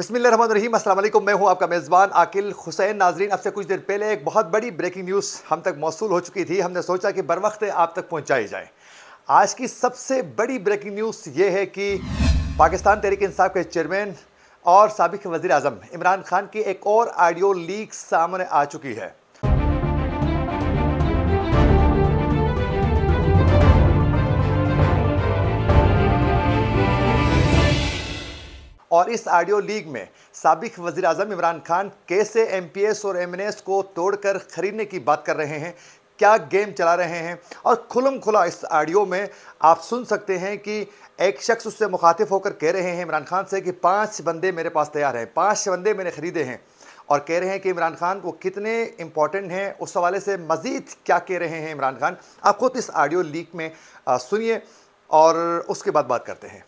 बसमिल अल्लाम मैं हूं आपका मेज़बान आकिल हुसैन नाजरीन अब से कुछ देर पहले एक बहुत बड़ी ब्रेकिंग न्यूज़ हम तक मौसू हो चुकी थी हमने सोचा कि बर वक्त आप तक पहुंचाई जाए आज की सबसे बड़ी ब्रेकिंग न्यूज़ ये है कि पाकिस्तान तहरीक इंसाफ के चेयरमैन और सबक वज़ी अजम इमरान खान की एक और आडियो लीक सामने आ चुकी है और इस ऑडियो लीग में सबक वजी अजम इमरान खान कैसे एम पी एस और एम एन एस को तोड़कर खरीदने की बात कर रहे हैं क्या गेम चला रहे हैं और खुलम खुला इस ऑडियो में आप सुन सकते हैं कि एक शख्स उससे मुखातिब होकर कह रहे हैं इमरान खान से कि पाँच बंदे मेरे पास तैयार हैं पाँच बंदे मैंने ख़रीदे हैं और कह रहे हैं कि इमरान खान वो कितने इम्पॉर्टेंट हैं उस हवाले से मज़ीद क्या कह रहे हैं इमरान खान आप खुद इस ऑडियो लीक में सुनिए और उसके बाद बात करते हैं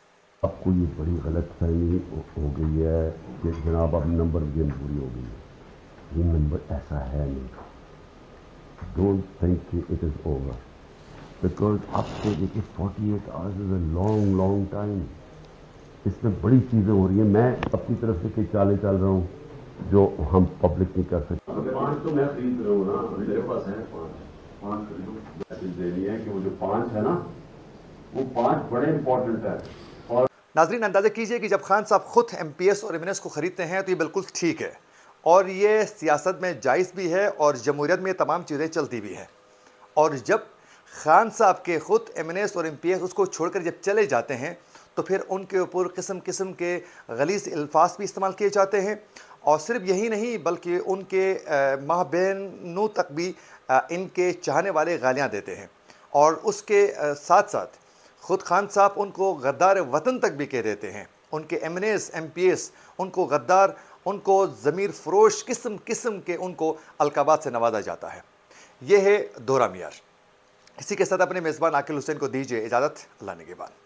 आपको ये बड़ी गलत फहमी हो गई है कि जनाब अब नंबर गेम पूरी हो गई है ये नंबर ऐसा है नहीं don't think it is over because अब तो देखिए forty eight hours is a long long time इसमें बड़ी चीज़ें हो रही हैं मैं अपनी तरफ से कई चालें चल रहा हूँ जो हम पब्लिक नहीं कर सकते पांच तो मैं खरीद रहा हूँ ना मेरे पास है पांच पांच खरीदो मैसेज दे रही है कि वो जो पांच है ना वो पांच बड़े इंपॉर्टेंट है नाजरीन अंदाज़ा कीजिए कि जब खान साहब ख़ुद एम पी एस और एम एन एस को ख़रीदते हैं तो ये बिल्कुल ठीक है और ये सियासत में जायज़ भी है और जमहूरियत में तमाम चीज़ें चलती भी हैं और जब खान साहब के ख़ुद एम एन एस और एम पी एस उसको छोड़कर जब चले जाते हैं तो फिर उनके ऊपर किस्म किस्म के गलीस अल्फाज भी इस्तेमाल किए जाते हैं और सिर्फ यही नहीं बल्कि उनके बहनों तक भी इनके चाहने वाले गालियाँ देते हैं और उसके साथ साथ ख़ुद खान साहब उनको गद्दार वतन तक भी कह देते हैं उनके M N S M P S उनको गद्दार उनको ज़मीर फरोश किस्म किस्म के उनको अलकाबाद से नवाजा जाता है यह है दोरा मियार इसी के साथ अपने मेज़बान आकिल हुसैन को दीजिए इजाज़त अल्लाह ने के बाद